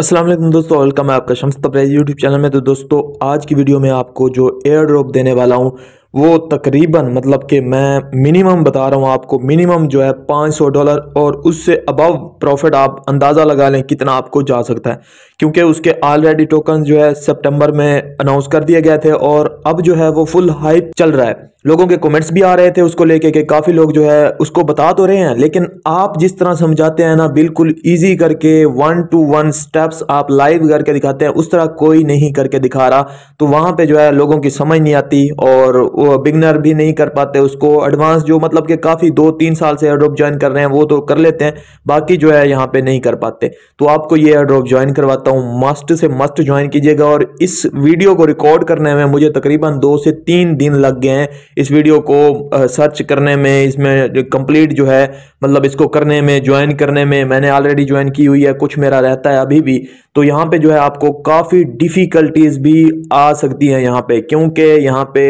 असलम दोस्तों वेलकम है आपका शम्स तब्रेज़ यूट्यूब चैनल में तो दोस्तों आज की वीडियो में आपको जो एयर ड्रॉप देने वाला हूँ वो तकरीबन मतलब कि मैं मिनिमम बता रहा हूँ आपको मिनिमम जो है 500 डॉलर और उससे अबव प्रॉफिट आप अंदाज़ा लगा लें कितना आपको जा सकता है क्योंकि उसके ऑलरेडी टोकन जो है सितंबर में अनाउंस कर दिए गए थे और अब जो है वो फुल हाइप चल रहा है लोगों के कमेंट्स भी आ रहे थे उसको लेके कि काफ़ी लोग जो है उसको बता तो रहे हैं लेकिन आप जिस तरह समझाते हैं ना बिल्कुल इजी करके वन टू वन स्टेप्स आप लाइव करके दिखाते हैं उस तरह कोई नहीं करके दिखा रहा तो वहाँ पे जो है लोगों की समझ नहीं आती और वो बिगनर भी नहीं कर पाते उसको एडवांस जो मतलब कि काफ़ी दो तीन साल से एड्रॉप ज्वाइन कर रहे हैं वो तो कर लेते हैं बाकी जो है यहाँ पर नहीं कर पाते तो आपको ये एड्रॉप ज्वाइन करवाता हूँ मस्ट से मस्ट ज्वाइन कीजिएगा और इस वीडियो को रिकॉर्ड करने में मुझे तकरीबन दो से तीन दिन लग गए हैं इस वीडियो को सर्च करने में इसमें कंप्लीट जो है मतलब इसको करने में ज्वाइन करने में मैंने ऑलरेडी ज्वाइन की हुई है कुछ मेरा रहता है अभी भी तो यहाँ पे जो है आपको काफ़ी डिफ़िकल्टीज़ भी आ सकती हैं यहाँ पे क्योंकि यहाँ पे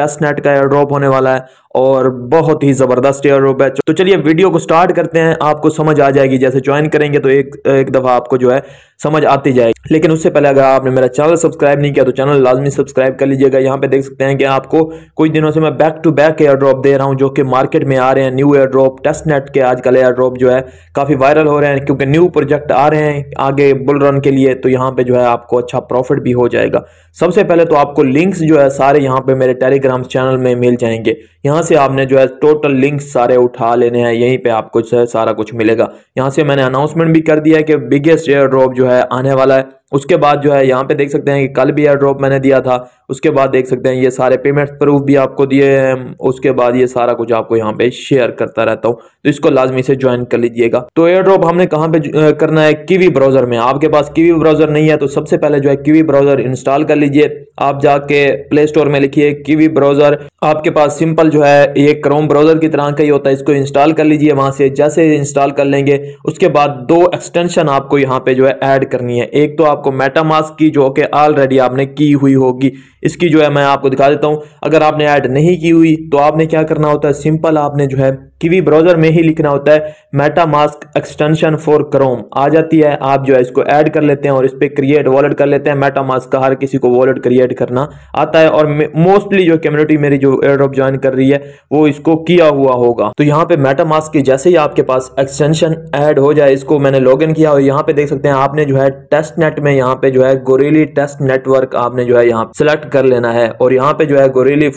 टेस्ट नेट का एयर ड्रॉप होने वाला है और बहुत ही ज़बरदस्त एयर रोप है तो चलिए वीडियो को स्टार्ट करते हैं आपको समझ आ जाएगी जैसे ज्वाइन करेंगे तो एक एक दफ़ा आपको जो है समझ आती जाएगी लेकिन उससे पहले अगर आपने मेरा चैनल सब्सक्राइब नहीं किया तो चैनल लाजमी सब्सक्राइब कर लीजिएगा यहाँ पे देख सकते हैं कि आपको कुछ दिनों से मैं back to back airdrop दे रहा हूँ जो कि मार्केट में आ रहे हैं new airdrop testnet के आजकल एयर ड्रॉप जो है काफ़ी वायरल हो रहे हैं क्योंकि न्यू प्रोजेक्ट आ रहे हैं आगे बुल रन के लिए तो यहाँ पे जो है आपको अच्छा प्रॉफिट भी हो जाएगा सबसे पहले तो आपको लिंक्स जो है सारे यहाँ पे मेरे टेलीग्राम चैनल में मिल जाएंगे यहाँ से आपने जो है टोटल लिंक सारे उठा लेने हैं यहीं पे आपको सारा कुछ मिलेगा यहाँ से मैंने अनाउंसमेंट भी कर दिया है कि बिगेस्ट एयर ड्रॉप जो है आने वाला है उसके बाद जो है यहाँ पे देख सकते हैं कि कल भी एयर ड्रॉप मैंने दिया था उसके बाद देख सकते हैं ये सारे पेमेंट प्रूफ भी आपको दिए हैं उसके बाद ये सारा कुछ आपको यहाँ पे शेयर करता रहता हूँ तो इसको लाजमी से ज्वाइन कर लीजिएगा तो एयर ड्रॉप हमने कहाँ पे करना है कीवी ब्राउजर में आपके पास कीवी ब्राउजर नहीं है तो सबसे पहले जो है कीवी ब्राउजर इंस्टॉल कर लीजिए आप जाके प्ले स्टोर में लिखिए कीवी ब्राउजर आपके पास सिंपल जो है ये क्रोम ब्राउजर की तरह का ही होता है इसको इंस्टॉल कर लीजिए वहां से जैसे इंस्टॉल कर लेंगे उसके बाद दो एक्सटेंशन आपको यहाँ पे जो है एड करनी है एक तो आप आपको मेटामास्क की जो कि ऑलरेडी आपने की हुई होगी इसकी जो है मैं आपको दिखा देता हूं अगर आपने ऐड नहीं की हुई तो आपने क्या करना होता है सिंपल आपने जो है किवी ब्राउज़र में ही लिखना होता है MetaMask extension for Chrome आ जाती है आप जो है इसको ऐड कर लेते हैं और इस पर क्रिएट वॉलेट कर लेते हैं मेटा मास्क का हर किसी को वॉलेट क्रिएट करना आता है और मोस्टली जो कम्युनिटी मेरी जो एयरड्रॉप ज्वाइन कर रही है वो इसको किया हुआ होगा तो यहाँ पे मेटा मास्क के जैसे ही आपके पास एक्सटेंशन ऐड हो जाए इसको मैंने लॉग इन किया और यहाँ पे देख सकते हैं आपने जो है टेस्ट नेट में यहाँ पे जो है गोरेली टेस्ट नेटवर्क आपने जो है यहाँ सेलेक्ट कर लेना है और यहाँ पे जो है गोरेली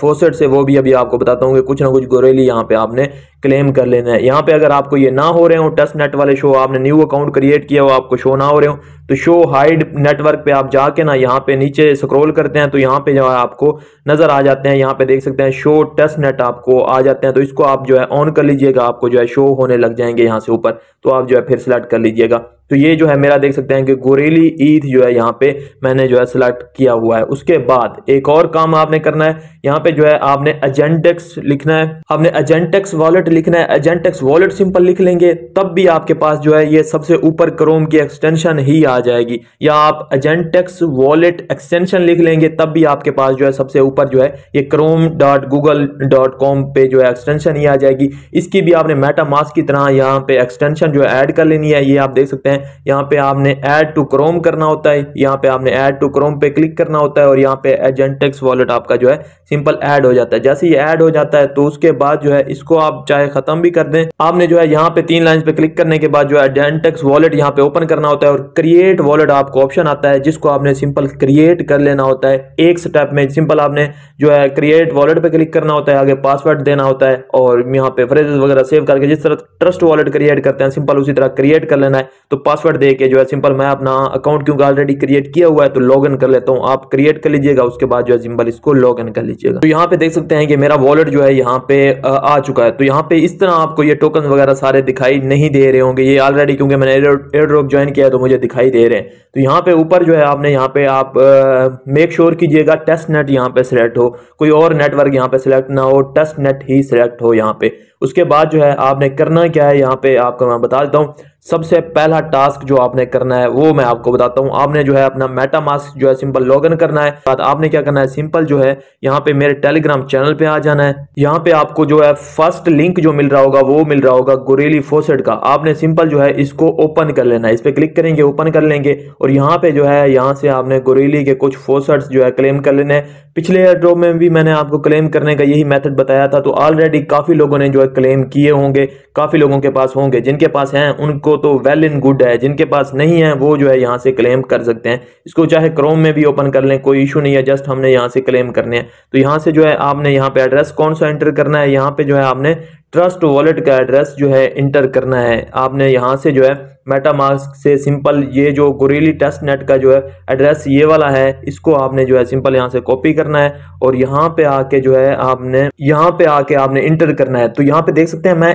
फोसेट से वो भी अभी आपको बताता हूँ कुछ ना कुछ गोरेली यहाँ पे आपने में क्लेम कर लेना है यहाँ पे अगर आपको ये ना हो रहे हो टेस्ट नेट वाले शो आपने न्यू अकाउंट क्रिएट किया हो आपको शो ना हो रहे हो तो शो हाइड नेटवर्क पे आप जाके ना यहाँ पे नीचे स्क्रॉल करते हैं तो यहाँ पे जो है आपको नज़र आ जाते हैं यहाँ पे देख सकते हैं शो टेस्ट नेट आपको आ जाते हैं तो इसको आप जो है ऑन कर लीजिएगा आपको जो है शो होने लग जाएंगे यहाँ से ऊपर तो आप जो है फिर सेलेक्ट कर लीजिएगा तो ये जो है मेरा देख सकते हैं कि गोरेली ईद जो है यहाँ पे मैंने जो है सिलेक्ट किया हुआ है उसके बाद एक और काम आपने करना है यहाँ पे जो है आपने एजेंटेक्स लिखना है आपने एजेंटेक्स वॉलेट लिखना है एजेंटेक्स वॉलेट सिंपल लिख लेंगे तब भी आपके पास जो है ये सबसे ऊपर क्रोम की एक्सटेंशन ही आ जाएगी या आप एजेंटेक्स वॉलेट एक्सटेंशन लिख लेंगे तब भी आपके पास जो है सबसे ऊपर जो है ये Chrome dot Google dot com पे जो है एक्सटेंशन ही आ जाएगी इसकी भी आपने मेटा मास्क की तरह यहाँ पे एक्सटेंशन जो है एड कर लेनी है ये आप देख सकते हैं हैं यहाँ पे आपने ऐड टू क्रोम करना होता है यहाँ पे आपने ऐड टू क्रोम पे क्लिक करना होता है और यहाँ पे एजेंटेक्स वॉलेट आपका जो है सिंपल ऐड हो जाता है जैसे ये ऐड हो जाता है तो उसके बाद जो है इसको आप चाहे खत्म भी कर दें आपने जो है यहाँ पे तीन लाइन पे क्लिक करने के बाद जो है एजेंटेक्स वॉलेट यहाँ पे ओपन करना होता है और क्रिएट वॉलेट आपको ऑप्शन आता है जिसको आपने सिंपल क्रिएट कर लेना होता है एक स्टेप में सिंपल आपने जो है क्रिएट वॉलेट पे क्लिक करना होता है आगे पासवर्ड देना होता है और यहाँ पे फ्रेजेस वगैरह सेव करके जिस तरह ट्रस्ट वॉलेट क्रिएट करते हैं सिंपल उसी तरह क्रिएट कर लेना है तो पासवर्ड दे के जो है सिंपल मैं अपना अकाउंट क्योंकि ऑलरेडी क्रिएट किया हुआ है तो लॉग इन कर लेता हूँ आप क्रिएट कर लीजिएगा उसके बाद जो है सिंपल इसको लॉग इन कर लीजिएगा तो यहाँ पे देख सकते हैं कि मेरा वॉलेट जो है यहाँ पे आ चुका है तो यहाँ पे इस तरह आपको ये टोकन वगैरह सारे दिखाई नहीं दे रहे होंगे ये ऑलरेडी क्योंकि मैंने एयर ड्रॉप ज्वाइन किया तो मुझे दिखाई दे रहे हैं तो यहाँ पे ऊपर जो है आपने यहाँ पे आप मेक श्योर कीजिएगा टेस्ट नेट यहाँ पे सिलेक्ट हो कोई और नेटवर्क यहाँ पे सिलेक्ट ना हो टेस्ट नेट ही सिलेक्ट हो यहाँ पे उसके बाद जो है आपने करना क्या है यहाँ पे आपको मैं बता देता हूँ सबसे पहला टास्क जो आपने करना है वो मैं आपको बताता हूँ आपने जो है अपना मेटा मास्क जो है सिंपल लॉग इन करना है बाद आपने क्या करना है सिंपल जो है यहाँ पे मेरे टेलीग्राम चैनल पे आ जाना है यहाँ पे आपको जो है फर्स्ट लिंक जो मिल रहा होगा वो मिल रहा होगा गुरेली फोसेट का आपने सिंपल जो है इसको ओपन कर लेना है इस पर क्लिक करेंगे ओपन कर लेंगे और यहाँ पे जो है यहाँ से आपने गुरेली के कुछ फोसेट्स जो है क्लेम कर लेने पिछले एयर ड्रॉप में भी मैंने आपको क्लेम करने का यही मेथड बताया था तो ऑलरेडी काफ़ी लोगों ने जो है क्लेम किए होंगे काफ़ी लोगों के पास होंगे जिनके पास हैं उनको तो वेल इन गुड है जिनके पास नहीं है वो जो है यहाँ से क्लेम कर सकते हैं इसको चाहे क्रोम में भी ओपन कर लें कोई इशू नहीं है जस्ट हमने यहाँ से क्लेम करने हैं तो यहाँ से जो है आपने यहाँ पर एड्रेस कौन सा एंटर करना है यहाँ पर जो है आपने ट्रस्ट वॉलेट का एड्रेस जो है इंटर करना है आपने यहाँ से जो है मेटामास्क से सिंपल ये जो गोरेली टेस्ट नेट का जो है एड्रेस ये वाला है इसको आपने जो है सिंपल यहाँ से कॉपी करना है और यहाँ पे आके जो है आपने यहाँ पे आके आपने इंटर करना है तो यहाँ पे देख सकते हैं मैं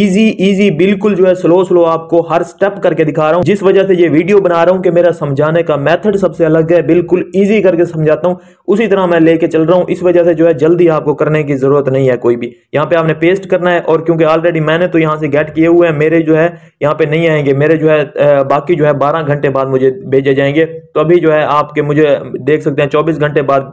इजी इजी बिल्कुल जो है स्लो स्लो आपको हर स्टेप करके दिखा रहा हूँ जिस वजह से ये वीडियो बना रहा हूँ कि मेरा समझाने का मेथड सबसे अलग है बिल्कुल इजी करके समझाता हूँ उसी तरह मैं लेके चल रहा हूँ इस वजह से जो है जल्दी आपको करने की जरूरत नहीं है कोई भी यहाँ पे आपने पेस्ट करना है और क्योंकि ऑलरेडी मैंने तो यहाँ से गेट किए हुए हैं मेरे जो है यहाँ पे नहीं आएंगे मेरे जो है बाकी जो है बारह घंटे बाद मुझे भेजे जाएंगे तो अभी जो है आपके मुझे देख सकते हैं चौबीस घंटे बाद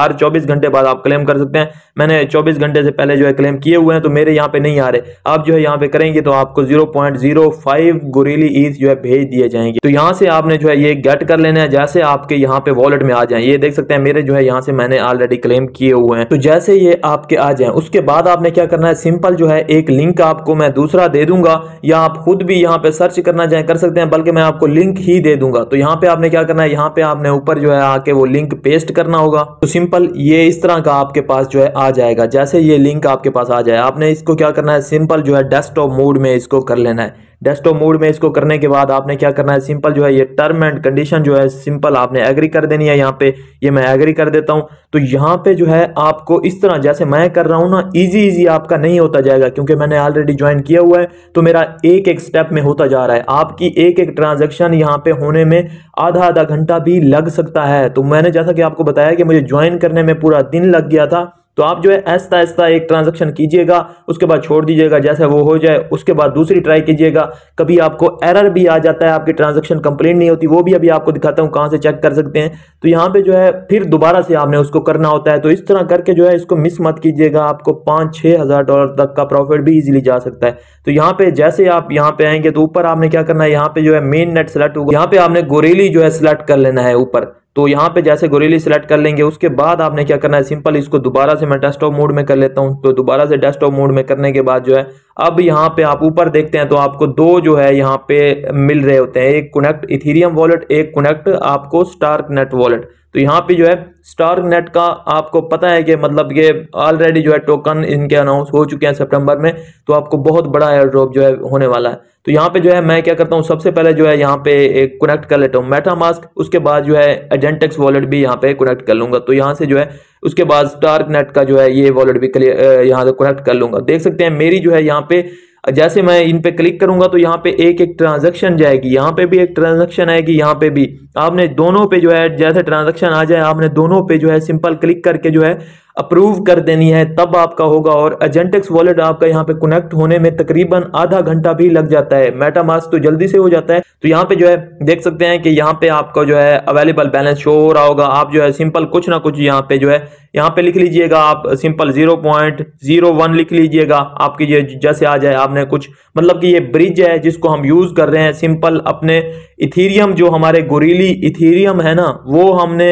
हर चौबीस घंटे बाद आप क्लेम कर सकते हैं मैंने चौबीस घंटे से पहले जो है क्लेम किए हुए हैं तो मेरे यहाँ पे नहीं आ रहे आप जो है यहाँ पे करेंगे तो आपको zero point zero five Goerli ईज जो है भेज दिए जाएंगे तो यहाँ से आपने जो है ये गेट कर लेना है जैसे आपके यहाँ पे वॉलेट में आ जाए ये देख सकते हैं मेरे जो है यहाँ से मैंने ऑलरेडी क्लेम किए हुए हैं तो जैसे ये आपके आ जाए उसके बाद आपने क्या करना है सिंपल जो है एक लिंक आपको मैं दूसरा दे दूंगा या आप खुद भी यहाँ पे सर्च करना चाहें कर सकते हैं बल्कि मैं आपको लिंक ही दे दूंगा तो यहाँ पे आपने क्या करना है यहाँ पे आपने ऊपर जो है आके वो लिंक पेस्ट करना होगा तो सिंपल ये इस तरह का आपके पास जो है आ जाएगा जैसे ये लिंक आपके पास आ जाए आपने इसको क्या करना है सिंपल जो है डेस्कटॉप मोड में इसको कर लेना है डेस्कटॉप मोड में इसको करने के बाद आपने क्या करना है सिंपल जो है ये टर्म एंड कंडीशन जो है सिंपल आपने एग्री कर देनी है यहाँ पे ये मैं एग्री कर देता हूँ तो यहाँ पे जो है आपको इस तरह जैसे मैं कर रहा हूँ ना इजी इजी आपका नहीं होता जाएगा क्योंकि मैंने ऑलरेडी ज्वाइन किया हुआ है तो मेरा एक एक स्टेप में होता जा रहा है आपकी एक एक ट्रांजेक्शन यहाँ पे होने में आधा आधा घंटा भी लग सकता है तो मैंने जैसा कि आपको बताया कि मुझे ज्वाइन करने में पूरा दिन लग गया था तो आप जो है ऐसा ऐसा एक ट्रांजेक्शन कीजिएगा उसके बाद छोड़ दीजिएगा जैसे वो हो जाए उसके बाद दूसरी ट्राई कीजिएगा कभी आपको एरर भी आ जाता है आपकी ट्रांजेक्शन कंप्लीट नहीं होती वो भी अभी आपको दिखाता हूँ कहाँ से चेक कर सकते हैं तो यहाँ पे जो है फिर दोबारा से आपने उसको करना होता है तो इस तरह करके जो है इसको मिस मत कीजिएगा आपको पाँच छः हज़ार डॉलर तक का प्रॉफिट भी ईजिली जा सकता है तो यहाँ पे जैसे आप यहाँ पे आएंगे तो ऊपर आपने क्या करना है यहाँ पे जो है मेन नेट सेलेक्ट होगा यहाँ पे आपने गोरेली जो है सिलेक्ट कर लेना है ऊपर तो यहाँ पे जैसे गोरेली सेलेक्ट कर लेंगे उसके बाद आपने क्या करना है सिंपल इसको दोबारा से मैं डेस्कटॉप मोड में कर लेता हूँ तो दोबारा से डेस्कटॉप मोड में करने के बाद जो है अब यहाँ पे आप ऊपर देखते हैं तो आपको दो जो है यहाँ पे मिल रहे होते हैं एक कनेक्ट इथीरियम वॉलेट एक कनेक्ट आपको स्टार्क नेट वॉलेट तो यहाँ पे जो है स्टार नेट का आपको पता है कि मतलब ये ऑलरेडी जो है टोकन इनके अनाउंस हो चुके हैं सितंबर में तो आपको बहुत बड़ा एयर ड्रॉप जो है होने वाला है तो यहाँ पे जो है मैं क्या करता हूँ सबसे पहले जो है यहाँ पे एक कनेक्ट कर लेता हूँ मेटा मास्क उसके बाद जो है एजेंटेक्स वॉलेट भी यहाँ पे कनेक्ट कर लूंगा तो यहाँ से जो है उसके बाद स्टार नेट का जो है ये वॉलेट भी क्लियर यहाँ से कनेक्ट कर लूंगा देख सकते हैं मेरी जो है यहाँ पे जैसे मैं इन पे क्लिक करूंगा तो यहाँ पे एक एक ट्रांजेक्शन जाएगी यहाँ पे भी एक ट्रांजेक्शन आएगी यहाँ पे भी आपने दोनों पे जो है जैसे ट्रांजैक्शन आ जाए आपने दोनों पे जो है सिंपल क्लिक करके जो है अप्रूव कर देनी है तब आपका होगा और एजेंटेक्स वॉलेट आपका यहाँ पे कनेक्ट होने में तकरीबन आधा घंटा भी लग जाता है मेटामास तो जल्दी से हो जाता है तो यहाँ पे जो है देख सकते हैं कि यहाँ पे आपका जो है अवेलेबल बैलेंस शो हो रहा होगा आप जो है सिंपल कुछ ना कुछ यहाँ पे जो है यहाँ पे लिख लीजिएगा आप simple zero point zero one लिख लीजिएगा आपकी ये जैसे आ जाए आपने कुछ मतलब कि ये ब्रिज है जिसको हम यूज कर रहे हैं सिंपल अपने इथीरियम जो हमारे गोरीली बेसिकली इथेरियम है ना वो हमने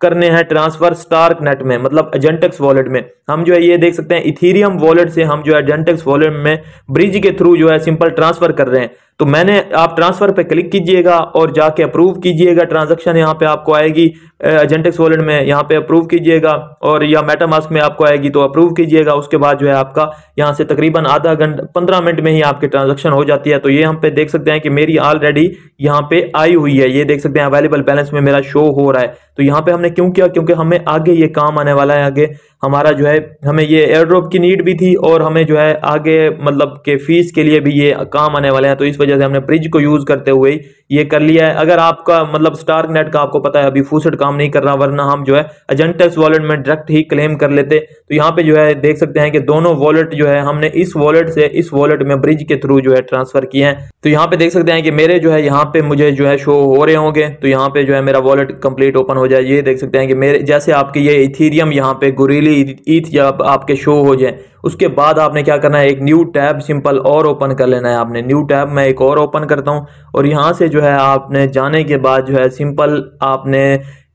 करने हैं ट्रांसफर स्टार्क नेट में मतलब एजेंटेक्स वॉलेट में हम जो है ये देख सकते हैं इथेरियम वॉलेट से हम जो है एजेंटेक्स वॉलेट में ब्रिज के थ्रू जो है सिंपल ट्रांसफर कर रहे हैं तो मैंने आप ट्रांसफ़र पे क्लिक कीजिएगा और जाके अप्रूव कीजिएगा ट्रांजैक्शन यहाँ पे आपको आएगी एजेंटेक्स वॉलेट में यहाँ पे अप्रूव कीजिएगा और या मेटामास्क में आपको आएगी तो अप्रूव कीजिएगा उसके बाद जो है आपका यहाँ से तकरीबन आधा घंटा पंद्रह मिनट में ही आपकी ट्रांजेक्शन हो जाती है तो ये हम पे देख सकते हैं कि मेरी ऑलरेडी यहाँ पे आई हुई है ये देख सकते हैं अवेलेबल बैलेंस में मेरा शो हो रहा है तो यहाँ पे हमने क्यों किया क्योंकि हमें आगे ये काम आने वाला है आगे हमारा जो है हमें ये एयर ड्रॉप की नीड भी थी और हमें जो है आगे मतलब के फीस के लिए भी ये काम आने वाले हैं तो इस वजह से हमने ब्रिज को यूज़ करते हुए ये कर लिया है अगर आपका मतलब स्टार्क नेट का आपको पता है अभी फूसड काम नहीं कर रहा वरना हम जो है एजेंटेस वॉलेट में डायरेक्ट ही क्लेम कर लेते तो यहाँ पे जो है देख सकते हैं कि दोनों वॉलेट जो है हमने इस वॉलेट से इस वॉलेट में ब्रिज के थ्रू जो है ट्रांसफर किए हैं तो यहाँ पे देख सकते हैं कि मेरे जो है यहाँ पे मुझे जो है शो हो रहे होंगे तो यहाँ पे जो है मेरा वॉलेट कंप्लीट ओपन हो हो जाए ये देख सकते हैं कि मेरे जैसे आपके ये इथीरियम यहाँ पे गुरीली ईथ या आपके शो हो जाए उसके बाद आपने क्या करना है एक न्यू टैब सिंपल और ओपन कर लेना है आपने न्यू टैब मैं एक और ओपन करता हूँ और यहाँ से जो है आपने जाने के बाद जो है सिंपल आपने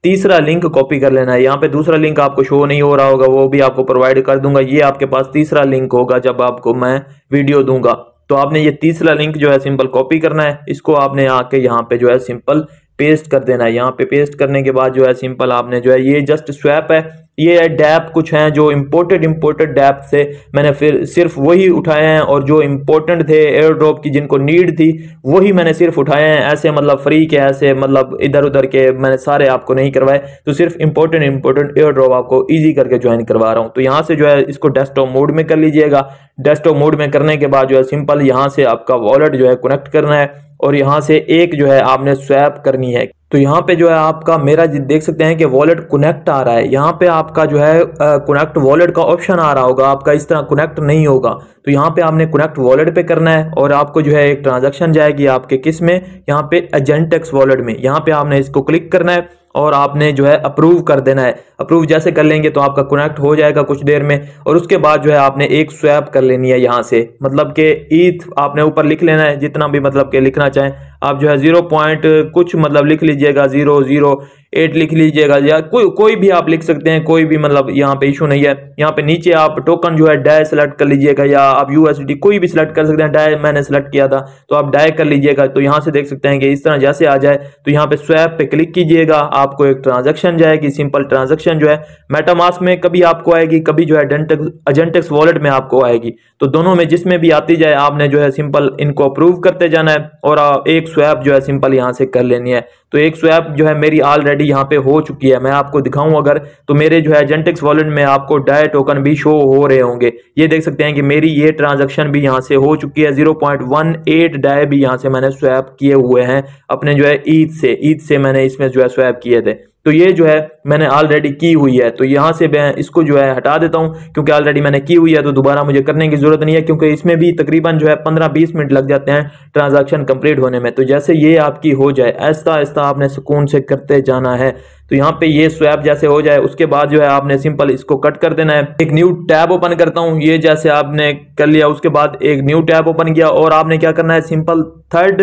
तीसरा लिंक कॉपी कर लेना है यहाँ पे दूसरा लिंक आपको शो नहीं हो रहा होगा वो भी आपको प्रोवाइड कर दूंगा ये आपके पास तीसरा लिंक होगा जब आपको मैं वीडियो दूंगा तो आपने ये तीसरा लिंक जो है सिंपल कॉपी करना है इसको आपने आके यहाँ पे जो है सिंपल पेस्ट कर देना है यहाँ पे पेस्ट करने के बाद जो है सिंपल आपने जो है ये जस्ट स्वैप है ये डैप कुछ हैं जो इम्पोर्टेड इम्पोर्टेड डैप से मैंने फिर सिर्फ वही उठाए हैं और जो इम्पोर्टेंट थे एयर ड्रॉप की जिनको नीड थी वही मैंने सिर्फ उठाए हैं ऐसे मतलब फ्री के ऐसे मतलब इधर उधर के मैंने सारे आपको नहीं करवाए तो सिर्फ इम्पोर्टेंट इम्पोर्टेंट एयर ड्रॉप आपको ईजी करके ज्वाइन करवा रहा हूँ तो यहाँ से जो है इसको डेस्कटॉप मोड में कर लीजिएगा डेस्कटॉप मोड में करने के बाद जो है सिंपल यहाँ से आपका वॉलेट जो है कनेक्ट करना है और यहाँ से एक जो है आपने स्वैप करनी है तो यहाँ पे जो है आपका मेरा देख सकते हैं कि वॉलेट कनेक्ट आ रहा है यहाँ पे आपका जो है कनेक्ट वॉलेट का ऑप्शन आ रहा होगा आपका इस तरह कनेक्ट नहीं होगा तो यहाँ पे आपने कनेक्ट वॉलेट पे करना है और आपको जो है एक ट्रांजैक्शन जाएगी आपके किस में यहाँ पे एजेंटेक्स वॉलेट में यहाँ पे आपने इसको क्लिक करना है और आपने जो है अप्रूव कर देना है अप्रूव जैसे कर लेंगे तो आपका कनेक्ट हो जाएगा कुछ देर में और उसके बाद जो है आपने एक स्वैप कर लेनी है यहाँ से मतलब कि ईथ आपने ऊपर लिख लेना है जितना भी मतलब के लिखना चाहें आप जो है ज़ीरो पॉइंट कुछ मतलब लिख लीजिएगा ज़ीरो ज़ीरो एट लिख लीजिएगा या कोई कोई भी आप लिख सकते हैं कोई भी मतलब यहाँ पे इशू नहीं है यहाँ पे नीचे आप टोकन जो है डाय सेलेक्ट कर लीजिएगा या आप यूएसडी कोई भी सिलेक्ट कर सकते हैं डाय मैंने सेलेक्ट किया था तो आप डाय कर लीजिएगा तो यहाँ से देख सकते हैं कि इस तरह जैसे आ जाए तो यहाँ पे स्वैप पे क्लिक कीजिएगा आपको एक ट्रांजेक्शन जाएगी सिंपल ट्रांजेक्शन जो है मेटामास्क में कभी आपको आएगी कभी जो है एजेंटेक्स वॉलेट में आपको आएगी तो दोनों में जिसमें भी आती जाए आपने जो है सिंपल इनको अप्रूव करते जाना है और एक स्वैप जो है सिंपल यहाँ से कर लेनी है तो एक स्वैप जो है मेरी ऑलरेडी ऑलरेडी यहाँ पे हो चुकी है मैं आपको दिखाऊं अगर तो मेरे जो है जेंटेक्स वॉलेट में आपको डाय टोकन भी शो हो रहे होंगे ये देख सकते हैं कि मेरी ये ट्रांजेक्शन भी यहाँ से हो चुकी है जीरो पॉइंट वन एट डाय भी यहाँ से मैंने स्वैप किए हुए हैं अपने जो है ईद से ईद से मैंने इसमें जो है स्वैप किए थे तो ये जो है मैंने ऑलरेडी की हुई है तो यहाँ से मैं इसको जो है हटा देता हूँ क्योंकि ऑलरेडी मैंने की हुई है तो दोबारा मुझे करने की ज़रूरत नहीं है क्योंकि इसमें भी तकरीबन जो है पंद्रह बीस मिनट लग जाते हैं ट्रांजैक्शन कंप्लीट होने में तो जैसे ये आपकी हो जाए ऐसा ऐसा आपने सुकून से करते जाना है तो यहाँ पे ये स्वैप जैसे हो जाए उसके बाद जो है आपने सिंपल इसको कट कर देना है एक न्यू टैब ओपन करता हूँ ये जैसे आपने कर लिया उसके बाद एक न्यू टैब ओपन किया और आपने क्या करना है सिंपल थर्ड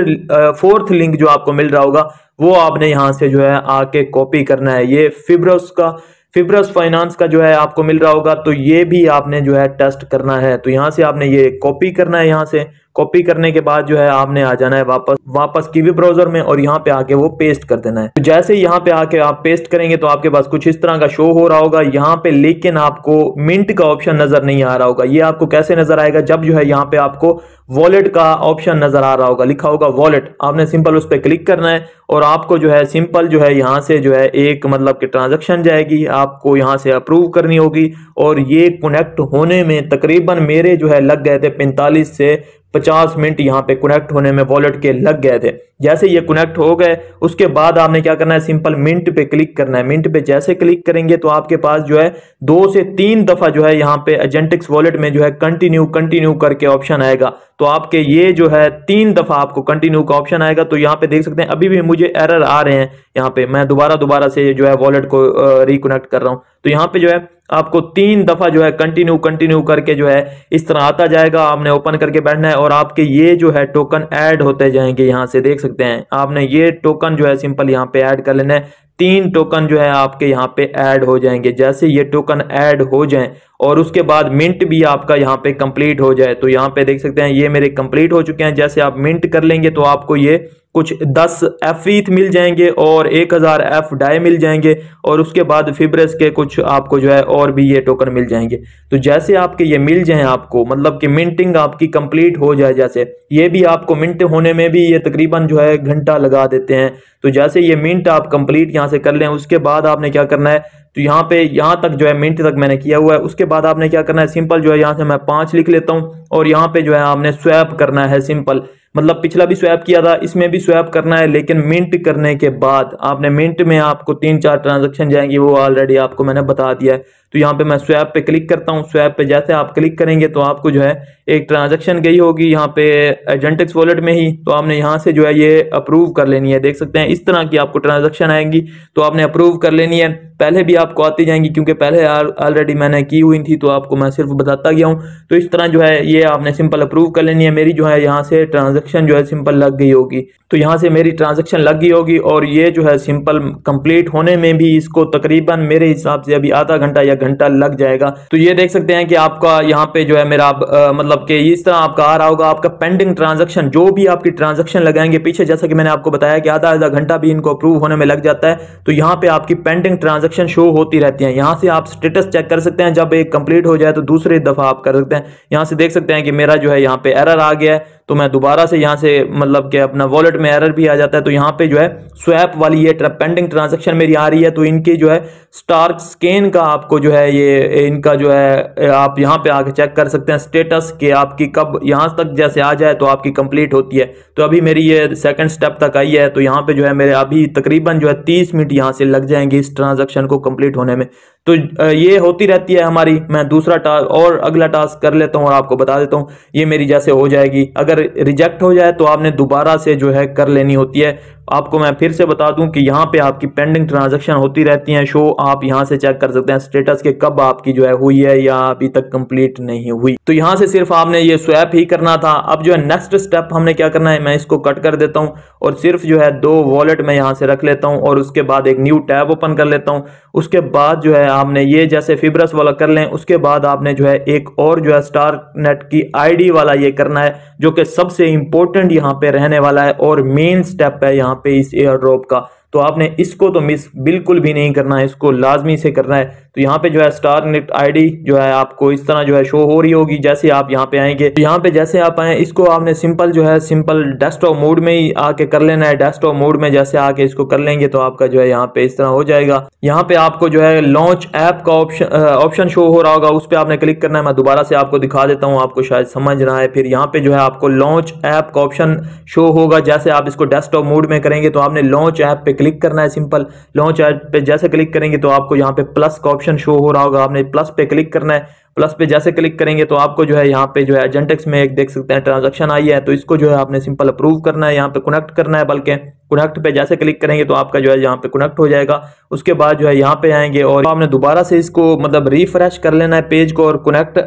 फोर्थ लिंक जो आपको मिल रहा होगा वो आपने यहाँ से जो है आके कॉपी करना है ये फिब्रस का फिब्रस फाइनेंस का जो है आपको मिल रहा होगा तो ये भी आपने जो है टेस्ट करना है तो यहाँ से आपने ये कॉपी करना है यहाँ से कॉपी करने के बाद जो है आपने आ जाना है वापस वापस कीवी ब्राउजर में और यहाँ पे आके वो पेस्ट कर देना है तो जैसे यहाँ पे आके आप पेस्ट करेंगे तो आपके पास कुछ इस तरह का शो हो रहा होगा यहाँ पे लेकिन आपको मिंट का ऑप्शन नजर नहीं आ रहा होगा ये आपको कैसे नजर आएगा जब जो है यहाँ पे आपको वॉलेट का ऑप्शन नजर आ रहा होगा लिखा होगा वॉलेट आपने सिंपल उस पर क्लिक करना है और आपको जो है सिंपल जो है यहाँ से जो है एक मतलब की ट्रांजेक्शन जाएगी आपको यहाँ से अप्रूव करनी होगी और ये कनेक्ट होने में तकरीबन मेरे जो है लग गए थे पैंतालीस से पचास मिनट यहाँ पे कनेक्ट होने में वॉलेट के लग गए थे जैसे ये कनेक्ट हो गए उसके बाद आपने क्या करना है सिंपल मिंट पे क्लिक करना है मिंट पे जैसे क्लिक करेंगे तो आपके पास जो है दो से तीन दफ़ा जो है यहाँ पे एजेंटिक्स वॉलेट में जो है कंटिन्यू कंटिन्यू करके ऑप्शन आएगा तो आपके ये जो है तीन दफ़ा आपको कंटिन्यू का ऑप्शन आएगा तो यहाँ पे देख सकते हैं अभी भी मुझे एरर आ रहे हैं यहाँ पे मैं दोबारा दोबारा से जो है वॉलेट को रिकनेक्ट कर रहा हूँ तो यहाँ पे जो है आपको तीन दफ़ा जो है कंटिन्यू कंटिन्यू करके जो है इस तरह आता जाएगा आपने ओपन करके बैठना है और आपके ये जो है टोकन ऐड होते जाएंगे यहाँ से देख सकते हैं आपने ये टोकन जो है सिंपल यहाँ पे ऐड कर लेना है तीन टोकन जो है आपके यहाँ पे ऐड हो जाएंगे जैसे ये टोकन ऐड हो जाएं और उसके बाद मिंट भी आपका यहाँ पे कंप्लीट हो जाए तो यहाँ पे देख सकते हैं ये मेरे कंप्लीट हो चुके हैं जैसे आप मिंट कर लेंगे तो आपको ये कुछ दस एफ ईथ मिल जाएंगे और एक हज़ार एफ डाई मिल जाएंगे और उसके बाद फिब्रस के कुछ आपको जो है और भी ये टोकन मिल जाएंगे तो जैसे आपके ये मिल जाए आपको मतलब कि मिंटिंग आपकी कंप्लीट हो जाए जैसे ये भी आपको मिंट होने में भी ये तकरीबन जो है घंटा लगा देते हैं तो जैसे ये मिंट आप कंप्लीट यहाँ से कर लें उसके बाद आपने क्या करना है तो यहाँ पे यहाँ तक जो है मिनट तक मैंने किया हुआ है उसके बाद आपने क्या करना है सिंपल जो है यहाँ से मैं पाँच लिख लेता हूँ और यहाँ पे जो है आपने स्वैप करना है सिंपल मतलब पिछला भी स्वैप किया था इसमें भी स्वैप करना है लेकिन मिंट करने के बाद आपने मिंट में आपको तीन चार ट्रांजेक्शन जाएंगी वो ऑलरेडी आपको मैंने बता दिया है तो यहाँ पे मैं स्वैप पे क्लिक करता हूँ स्वैप पे जैसे आप क्लिक करेंगे तो आपको जो है एक ट्रांजेक्शन गई होगी यहाँ पे एजेंटिक्स वॉलेट में ही तो आपने यहाँ से जो है ये अप्रूव कर लेनी है देख सकते हैं इस तरह की आपको ट्रांजेक्शन आएंगी तो आपने अप्रूव कर लेनी है पहले भी आपको आती जाएंगी क्योंकि पहले ऑलरेडी मैंने की हुई थी तो आपको मैं सिर्फ बताता गया हूँ तो इस तरह जो है ये आपने सिंपल अप्रूव कर लेनी है मेरी जो है यहाँ से ट्रांजेक्शन ट्रांजेक्शन जो है सिंपल लग गई होगी तो यहाँ से मेरी ट्रांजेक्शन लग गई होगी और ये जो है सिंपल कंप्लीट होने में भी इसको तकरीबन मेरे हिसाब से अभी आधा घंटा या घंटा लग जाएगा तो ये देख सकते हैं कि आपका यहाँ पे जो है मेरा आ, मतलब कि इस तरह आपका आ रहा होगा आपका पेंडिंग ट्रांजेक्शन जो भी आपकी ट्रांजेक्शन लगाएंगे पीछे जैसा कि मैंने आपको बताया कि आधा आधा घंटा भी इनको अप्रूव होने में लग जाता है तो यहाँ पे आपकी पेंडिंग ट्रांजेक्शन शो होती रहती है यहाँ से आप स्टेटस चेक कर सकते हैं जब एक कंप्लीट हो जाए तो दूसरे दफा आप कर सकते हैं यहाँ से देख सकते हैं कि मेरा जो है यहाँ पे एरर आ गया है तो मैं दोबारा से यहाँ से मतलब कि अपना वॉलेट में एरर भी आ जाता है तो यहाँ पे जो है स्वैप वाली ये पेंडिंग ट्रांजेक्शन मेरी आ रही है तो इनकी जो है स्टार्क स्कैन का आपको जो है ये इनका जो है आप यहाँ पे आके चेक कर सकते हैं स्टेटस कि आपकी कब यहाँ तक जैसे आ जाए तो आपकी कंप्लीट होती है तो अभी मेरी ये सेकंड स्टेप तक आई है तो यहाँ पे जो है मेरे अभी तकरीबन जो है तीस मिनट यहाँ से लग जाएंगे इस ट्रांजेक्शन को कम्प्लीट होने में तो ये होती रहती है हमारी मैं दूसरा टास्क और अगला टास्क कर लेता हूँ और आपको बता देता हूँ ये मेरी जैसे हो जाएगी अगर रिजेक्ट हो जाए तो आपने दोबारा से जो है कर लेनी होती है आपको मैं फिर से बता दूं कि यहाँ पे आपकी पेंडिंग ट्रांजैक्शन होती रहती हैं शो आप यहाँ से चेक कर सकते हैं स्टेटस के कब आपकी जो है हुई है या अभी तक कंप्लीट नहीं हुई तो यहाँ से सिर्फ आपने ये स्वैप ही करना था अब जो है नेक्स्ट स्टेप हमने क्या करना है मैं इसको कट कर देता हूँ और सिर्फ जो है दो वॉलेट मैं यहाँ से रख लेता हूँ और उसके बाद एक न्यू टैब ओपन कर लेता हूँ उसके बाद जो है आपने ये जैसे फिब्रस वाला कर लें उसके बाद आपने जो है एक और जो है स्टार नेट की आई वाला ये करना है जो कि सबसे इंपॉर्टेंट यहाँ पे रहने वाला है और मेन स्टेप है यहाँ पे इस एयर ड्रॉप का तो आपने इसको तो मिस बिल्कुल भी नहीं करना है इसको लाजमी से करना है तो यहाँ पे जो है स्टार नेट आई जो है आपको इस तरह जो है शो हो रही होगी जैसे आप यहाँ पे आएंगे तो यहाँ पे जैसे आप आए इसको आपने सिंपल जो है सिंपल डेस्कटॉप मोड में ही आके कर लेना है डेस्कटॉप मोड में जैसे आके इसको कर लेंगे तो आपका जो है यहाँ पे इस तरह हो जाएगा यहाँ पे आपको जो है लॉन्च ऐप का ऑप्शन ऑप्शन शो हो रहा होगा उस पर आपने क्लिक करना है मैं दोबारा से आपको दिखा देता हूँ आपको शायद समझ रहा है फिर यहाँ पे जो है आपको लॉन्च ऐप का ऑप्शन शो होगा जैसे आप इसको डेस्कटॉप मोड में करेंगे तो आपने लॉन्च ऐप पे क्लिक करना है सिंपल लॉन्च ऐप पे जैसे क्लिक करेंगे तो आपको यहाँ पे प्लस का ऑप्शन ऑप्शन शो हो रहा होगा आपने प्लस पे क्लिक करना है प्लस पे जैसे क्लिक करेंगे तो आपको जो है यहाँ पे जो है एजेंटेक्स में एक देख सकते हैं ट्रांजेक्शन आई है तो इसको जो है आपने सिंपल अप्रूव करना है यहाँ पे कनेक्ट करना है बल्कि कनेक्ट पे जैसे क्लिक करेंगे तो आपका जो है यहाँ पे कनेक्ट हो जाएगा उसके बाद जो है यहाँ पे आएंगे और तो आपने दोबारा से इसको मतलब रिफ्रेश कर लेना है पेज को और कनेक्ट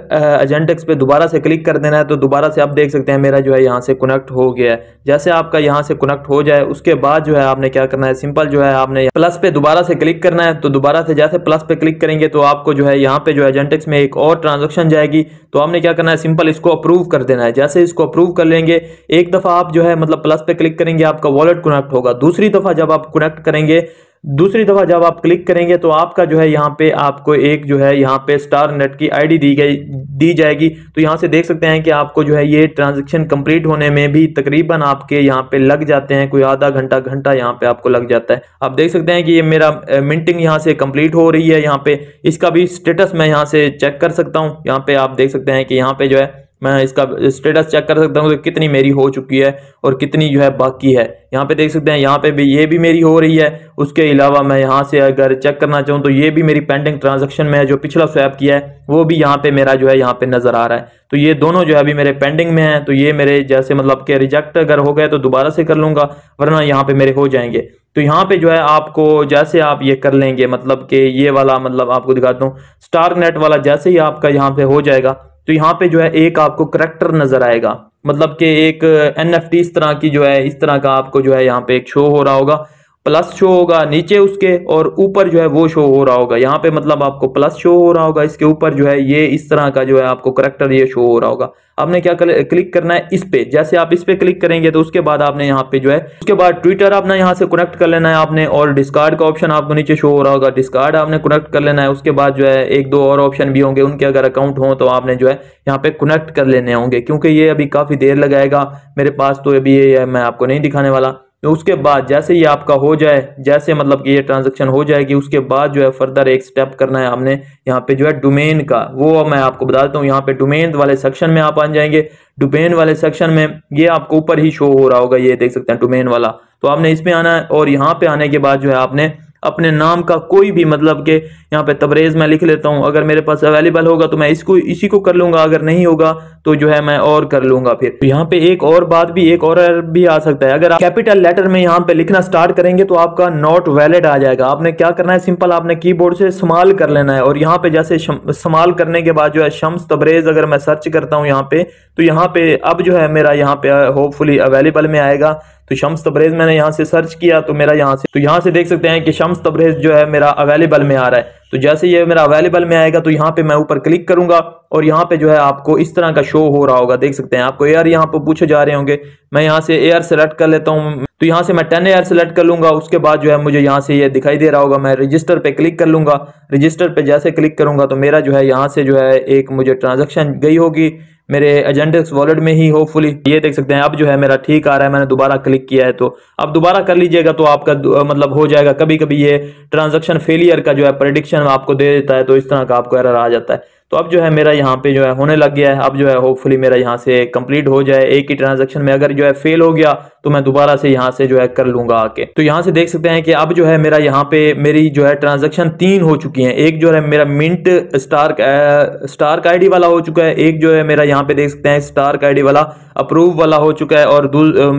एजेंटेक्स पे दोबारा से क्लिक कर देना है तो दोबारा से आप देख सकते हैं मेरा जो है यहाँ से कनेक्ट हो गया है जैसे आपका यहाँ से कनेक्ट हो जाए उसके बाद जो है आपने क्या करना है सिंपल जो है आपने प्लस पे दोबारा से क्लिक करना है तो दोबारा से जैसे प्लस पे क्लिक करेंगे तो आपको जो है यहाँ पे जो है एजेंटेक्स में एक और ट्रांजेक्शन जाएगी तो आपने क्या करना है सिंपल इसको अप्रूव कर देना है जैसे इसको अप्रूव कर लेंगे एक दफ़ा आप जो है मतलब प्लस पे क्लिक करेंगे आपका वॉलेट कनेक्ट होगा दूसरी दफ़ा जब आप कनेक्ट करेंगे दूसरी दफ़ा जब आप क्लिक करेंगे तो आपका जो है यहाँ पे आपको एक जो है यहाँ पे स्टार नेट की आईडी दी गई दी जाएगी तो यहाँ से देख सकते हैं कि आपको जो है ये ट्रांजैक्शन कंप्लीट होने में भी तकरीबन आपके यहाँ पे लग जाते हैं कोई आधा घंटा घंटा यहाँ पे आपको लग जाता है आप देख सकते हैं कि ये मेरा मिनटिंग यहाँ से कंप्लीट हो रही है यहाँ पे इसका भी स्टेटस मैं यहाँ से चेक कर सकता हूँ यहाँ पे आप देख सकते हैं कि यहाँ पे जो है मैं इसका स्टेटस चेक कर सकता हूँ कि कितनी मेरी हो चुकी है और कितनी जो है बाकी है यहाँ पे देख सकते हैं यहाँ पे भी ये भी मेरी हो रही है उसके अलावा मैं यहाँ से अगर चेक करना चाहूँ तो ये भी मेरी पेंडिंग ट्रांजेक्शन में है जो पिछला स्वैप किया है वो भी यहाँ पे मेरा जो है यहाँ पे नज़र आ रहा है तो ये दोनों जो है अभी मेरे पेंडिंग में है तो ये मेरे जैसे मतलब के रिजेक्ट अगर हो गए तो दोबारा से कर लूँगा वरना यहाँ पर मेरे हो जाएंगे तो यहाँ पे जो है आपको जैसे आप ये कर लेंगे मतलब कि ये वाला मतलब आपको दिखाता हूँ स्टार नेट वाला जैसे ही आपका यहाँ पे हो जाएगा तो यहाँ पे जो है एक आपको करेक्टर नज़र आएगा मतलब कि एक एन इस तरह की जो है इस तरह का आपको जो है यहाँ पे एक शो हो रहा होगा प्लस शो होगा नीचे उसके और ऊपर जो है वो शो हो रहा होगा यहाँ पे मतलब आपको प्लस शो हो रहा होगा इसके ऊपर जो है ये इस तरह का जो है आपको करेक्टर ये शो हो रहा होगा आपने क्या क्लिक करना है इस पे जैसे आप इस पे क्लिक करेंगे तो उसके बाद आपने यहाँ पे जो है उसके बाद ट्विटर आपने यहाँ से कनेक्ट कर लेना है आपने और डिस्कार्ड का ऑप्शन आपको नीचे शो हो रहा होगा डिस्कार्ड आपने कनेक्ट कर लेना है उसके बाद जो है एक दो और ऑप्शन भी होंगे उनके अगर अकाउंट हो तो आपने जो है यहाँ पे कनेक्ट कर लेने होंगे क्योंकि ये अभी काफी देर लगाएगा मेरे पास तो अभी ये मैं आपको नहीं दिखाने वाला उसके बाद जैसे ये आपका हो जाए जैसे मतलब कि ये ट्रांजेक्शन हो जाएगी उसके बाद जो है फर्दर एक स्टेप करना है हमने यहाँ पे जो है डोमेन का वो मैं आपको बता देता हूँ यहाँ पे डोमेन वाले सेक्शन में आप आ जाएंगे डोमेन वाले सेक्शन में ये आपको ऊपर ही शो हो रहा होगा ये देख सकते हैं डोमेन वाला तो आपने इसमें आना है और यहाँ पे आने के बाद जो है आपने अपने नाम का कोई भी मतलब के यहाँ पे तबरेज़ मैं लिख लेता हूँ अगर मेरे पास अवेलेबल होगा तो मैं इसको इसी को कर लूँगा अगर नहीं होगा तो जो है मैं और कर लूँगा फिर तो यहाँ पे एक और बात भी एक और भी आ सकता है अगर आप कैपिटल लेटर में यहाँ पे लिखना स्टार्ट करेंगे तो आपका नॉट वैलिड आ जाएगा आपने क्या करना है सिंपल आपने की से स्मॉल कर लेना है और यहाँ पे जैसे समाल करने के बाद जो है शम्स तबरेज़ अगर मैं सर्च करता हूँ यहाँ पे तो यहाँ पे अब जो है मेरा यहाँ पे होपफुली अवेलेबल में आएगा तो शम्स तब्रेज मैंने यहाँ से सर्च किया तो मेरा यहाँ से तो यहाँ से देख सकते हैं कि शम्स तब्रेज जो है मेरा अवेलेबल में आ रहा है तो जैसे ये मेरा अवेलेबल में आएगा तो यहाँ पे मैं ऊपर क्लिक करूंगा और यहाँ पे जो है आपको इस तरह का शो हो रहा होगा देख सकते हैं आपको एयर यहाँ पर पूछे जा रहे होंगे मैं यहाँ से एयर सेलेक्ट कर लेता हूँ तो यहाँ से मैं टेन एयर सेलेक्ट कर लूँगा उसके बाद जो है मुझे यहाँ से ये यह दिखाई दे रहा होगा मैं रजिस्टर पे क्लिक कर लूँगा रजिस्टर पे जैसे क्लिक करूँगा तो मेरा जो है यहाँ से जो है एक मुझे ट्रांजेक्शन गई होगी मेरे एजेंडेक्स वॉलेट में ही होपफुली ये देख सकते हैं अब जो है मेरा ठीक आ रहा है मैंने दोबारा क्लिक किया है तो अब दोबारा कर लीजिएगा तो आपका मतलब हो जाएगा कभी कभी ये ट्रांजेक्शन फेलियर का जो है प्रडिक्शन आपको दे देता है तो इस तरह का आपको एरर आ जाता है तो अब जो है मेरा यहाँ पे जो है होने लग गया है अब जो है होपफुली मेरा यहाँ से कंप्लीट हो जाए एक ही ट्रांजेक्शन में अगर जो है फेल हो गया तो मैं दोबारा से यहाँ से जो है कर लूंगा आके तो यहाँ से देख सकते हैं कि अब जो है मेरा यहाँ पे मेरी जो है ट्रांजेक्शन तीन हो चुकी है एक जो है मेरा मिंट स्टार स्टार आईडी वाला हो चुका है एक जो है मेरा यहाँ पे देख सकते हैं स्टार आई वाला अप्रूव वाला हो चुका है और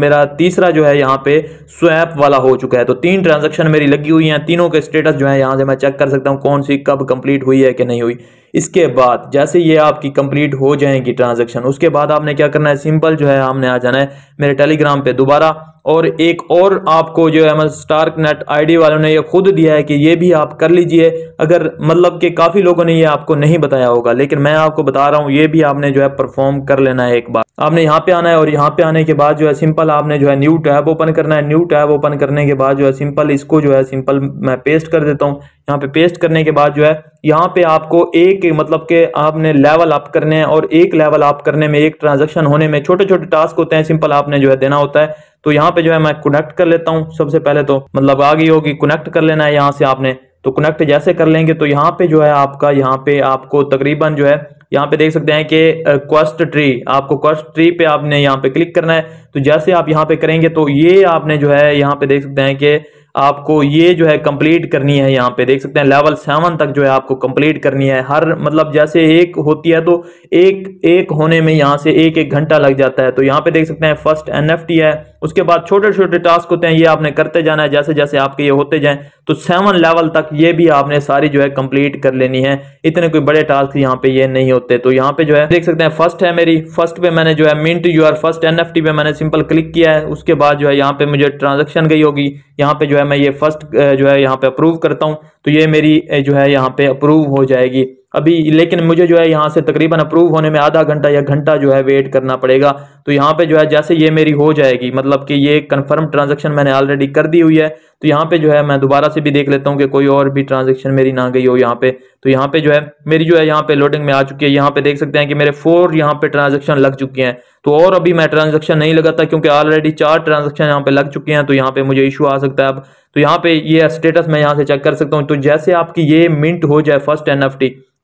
मेरा तीसरा जो है यहाँ पे स्वैप वाला हो चुका है तो तीन ट्रांजेक्शन मेरी लगी हुई हैं तीनों के स्टेटस जो है यहाँ से मैं चेक कर सकता हूँ कौन सी कब कंप्लीट हुई है कि नहीं हुई इसके बाद जैसे ये आपकी कंप्लीट हो जाएगी ट्रांजेक्शन उसके बाद आपने क्या करना है सिंपल जो है आपने आ जाना है मेरे टेलीग्राम पे दोबारा दोबारा और एक और आपको जो है स्टार्क नेट आई वालों ने ये खुद दिया है कि ये भी आप कर लीजिए अगर मतलब कि काफ़ी लोगों ने ये आपको नहीं बताया होगा लेकिन मैं आपको बता रहा हूँ ये भी आपने जो है परफॉर्म कर लेना है एक बार आपने यहाँ पे आना है और यहाँ पे आने के बाद जो है सिंपल आपने जो है न्यू टैब ओपन करना है न्यू टैब ओपन करने के बाद जो है सिंपल इसको जो है सिंपल मैं पेस्ट कर देता हूँ यहाँ पे पेस्ट करने के बाद जो है यहाँ पे आपको एक मतलब के आपने लेवल अप करने हैं और एक लेवल अप करने में एक ट्रांजेक्शन होने में छोटे छोटे टास्क होते हैं सिंपल आपने जो है देना होता है तो यहाँ पे जो है मैं कनेक्ट कर लेता हूँ सबसे पहले तो मतलब आ गई होगी कनेक्ट कर लेना है यहाँ से आपने तो कनेक्ट जैसे कर लेंगे तो यहाँ पे जो है आपका यहाँ पे आपको तकरीबन जो है यहाँ पे देख सकते हैं कि क्वेस्ट ट्री आपको क्वेस्ट ट्री पे आपने यहाँ पे क्लिक करना है तो जैसे आप यहाँ पे करेंगे तो ये आपने जो है यहाँ पे देख सकते हैं कि आपको ये जो है कंप्लीट करनी है यहाँ पे देख सकते हैं लेवल सेवन तक जो है आपको कंप्लीट करनी है हर मतलब जैसे एक होती है तो एक एक होने में यहाँ से एक एक घंटा लग जाता है तो यहाँ पे देख सकते हैं फर्स्ट एनएफटी है उसके बाद छोटे छोटे टास्क होते हैं ये आपने करते जाना है जैसे जैसे आपके ये होते जाए तो सेवन लेवल तक ये भी आपने सारी जो है कंप्लीट कर लेनी है इतने कोई बड़े टास्क यहाँ पे ये नहीं होते तो यहाँ पे जो है देख सकते हैं फर्स्ट है मेरी फर्स्ट पे मैंने जो है मिंट यू फर्स्ट एन पे मैंने सिंपल क्लिक किया है उसके बाद जो है यहाँ पे मुझे ट्रांजेक्शन गई होगी यहाँ पे जो है मैं ये फर्स्ट जो है यहाँ पे अप्रूव करता हूँ तो ये मेरी जो है यहाँ पे अप्रूव हो जाएगी अभी लेकिन मुझे जो है यहाँ से तकरीबन अप्रूव होने में आधा घंटा या घंटा जो है वेट करना पड़ेगा तो यहाँ पे जो है जैसे ये मेरी हो जाएगी मतलब कि ये कंफर्म ट्रांजेक्शन मैंने ऑलरेडी कर दी हुई है तो यहाँ पे जो है मैं दोबारा से भी देख लेता हूँ कि कोई और भी ट्रांजेक्शन मेरी ना गई हो यहाँ पे तो यहाँ पे जो है मेरी जो है यहाँ पे लोडिंग में आ चुकी है यहाँ पे देख सकते हैं कि मेरे फोर यहाँ पे ट्रांजेक्शन लग चुके हैं तो और अभी मैं ट्रांजेक्शन नहीं लगाता क्योंकि ऑलरेडी चार ट्रांजेक्शन यहाँ पे लग चुके हैं तो यहाँ पे मुझे इशू आ सकता है अब तो यहाँ पे ये स्टेटस मैं यहाँ से चेक कर सकता हूँ तो जैसे आपकी ये मिंट हो जाए फर्स्ट एन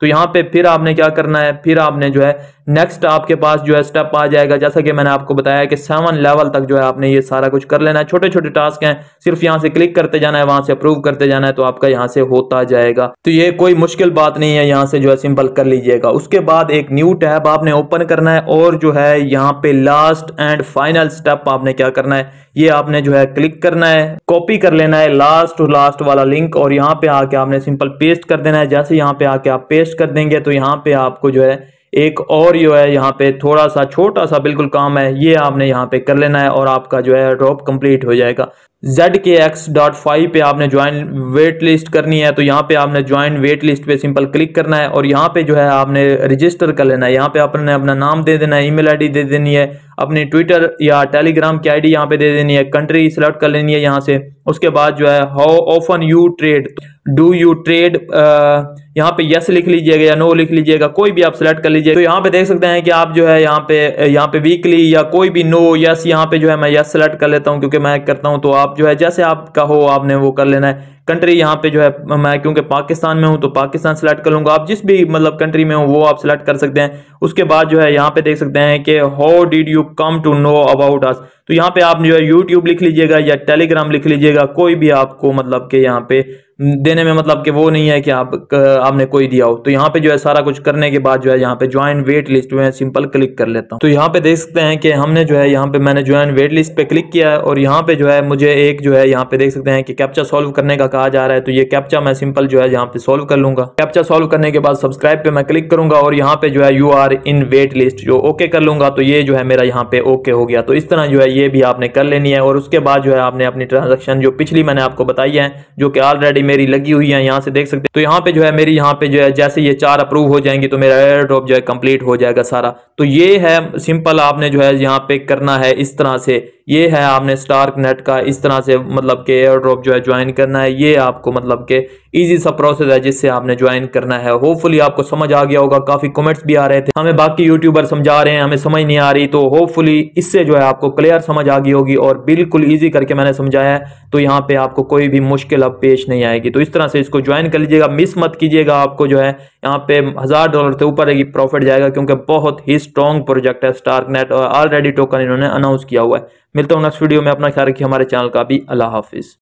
तो यहाँ पे फिर आपने क्या करना है फिर आपने जो है नेक्स्ट आपके पास जो है स्टेप आ जाएगा जैसा कि मैंने आपको बताया कि सेवन लेवल तक जो है आपने ये सारा कुछ कर लेना है छोटे छोटे टास्क हैं सिर्फ यहाँ से क्लिक करते जाना है वहां से अप्रूव करते जाना है तो आपका यहाँ से होता जाएगा तो ये कोई मुश्किल बात नहीं है यहाँ से जो है सिंपल कर लीजिएगा उसके बाद एक न्यू टैब आपने ओपन करना है और जो है यहाँ पे लास्ट एंड फाइनल स्टेप आपने क्या करना है ये आपने जो है क्लिक करना है कॉपी कर लेना है लास्ट टू लास्ट वाला लिंक और यहाँ पे आके आपने सिंपल पेस्ट कर देना है जैसे यहाँ पे आके आप पेस्ट कर देंगे तो यहाँ पे आपको जो है एक और जो है यहाँ पे थोड़ा सा छोटा सा बिल्कुल काम है ये आपने यहाँ पे कर लेना है और आपका जो है ड्रॉप कंप्लीट हो जाएगा जेड के एक्स डॉट फाइव पर आपने ज्वाइन वेट लिस्ट करनी है तो यहाँ पे आपने ज्वाइन वेट लिस्ट पे सिंपल क्लिक करना है और यहाँ पे जो है आपने रजिस्टर कर लेना है यहाँ पे आपने अपना नाम दे देना है ईमेल आईडी दे देनी है अपनी ट्विटर या टेलीग्राम की आईडी यहाँ पे दे देनी है कंट्री सेलेक्ट कर लेनी है यहाँ से उसके बाद जो है how often you trade do you trade यहाँ पे यस लिख लीजिएगा या नो लिख लीजिएगा कोई भी आप सेलेक्ट कर लीजिए तो यहाँ पे देख सकते हैं कि आप जो है यहाँ पे यहाँ पे वीकली या कोई भी नो यस यहाँ पे जो है मैं यस सेलेक्ट कर लेता हूँ क्योंकि मैं करता हूँ तो आप आप जो है जैसे आपका हो आपने वो कर लेना है कंट्री यहाँ पे जो है मैं क्योंकि पाकिस्तान में हूँ तो पाकिस्तान सेलेक्ट कर लूँगा आप जिस भी मतलब कंट्री में हो वो आप सेलेक्ट कर सकते हैं उसके बाद जो है यहाँ पे देख सकते हैं कि how did you come to know about us तो यहाँ पे आप जो है यूट्यूब लिख लीजिएगा या टेलीग्राम लिख लीजिएगा कोई भी आपको मतलब के यहाँ पे देने में मतलब कि वो नहीं है कि आप आपने कोई दिया हो तो यहाँ पे जो है सारा कुछ करने के बाद जो है यहाँ पे ज्वाइन वेट लिस्ट में सिंपल क्लिक कर लेता हूँ तो यहाँ पे देख सकते हैं कि हमने जो है यहाँ पे मैंने ज्वाइन वेट लिस्ट पे क्लिक किया है और यहाँ पे जो है मुझे एक जो है यहाँ पे देख सकते हैं कि कैप्चा सोल्व करने का कहा जा रहा है तो ये कैप्चा मैं सिंपल जो है यहाँ पे सोल्व कर लूंगा कैप्चा सोल्व करने के बाद सब्सक्राइब पे मैं क्लिक करूंगा और यहाँ पे जो है you are in waitlist जो ओके कर लूंगा तो ये जो है मेरा यहाँ पे ओके हो गया तो इस तरह जो है ये भी आपने कर लेनी है और उसके बाद जो है आपने अपनी ट्रांजेक्शन जो पिछली मैंने आपको बताई है जो कि ऑलरेडी मेरी लगी हुई है यहाँ से देख सकते हैं तो यहाँ पे जो है मेरी यहाँ पे जो है जैसे ये चार अप्रूव हो जाएंगी तो मेरा एयर ड्रॉप जो है कंप्लीट हो जाएगा सारा तो ये है सिंपल आपने जो है यहाँ पे करना है इस तरह से ये है आपने स्टार्क नेट का इस तरह से मतलब के एयर ड्रॉप जो है ज्वाइन करना है ये आपको मतलब के इजी सा प्रोसेस है जिससे आपने ज्वाइन करना है होपफुली आपको समझ आ गया होगा काफ़ी कमेंट्स भी आ रहे थे हमें बाकी यूट्यूबर समझा रहे हैं हमें समझ नहीं आ रही तो होपफुली इससे जो है आपको क्लियर समझ आ गई होगी और बिल्कुल ईजी करके मैंने समझाया है तो यहाँ पे आपको कोई भी मुश्किल अब पेश नहीं आएगी तो इस तरह से इसको ज्वाइन कर लीजिएगा मिस मत कीजिएगा आपको जो है यहाँ पे हज़ार डॉलर से ऊपर प्रॉफिट जाएगा क्योंकि बहुत ही स्ट्रॉन्ग प्रोजेक्ट है स्टार्क नेट और ऑलरेडी टोकन इन्होंने अनाउंस किया हुआ है मिलता हूँ नेक्स्ट वीडियो में अपना ख्याल रखिए हमारे चैनल का भी अल्लाह हाफिज़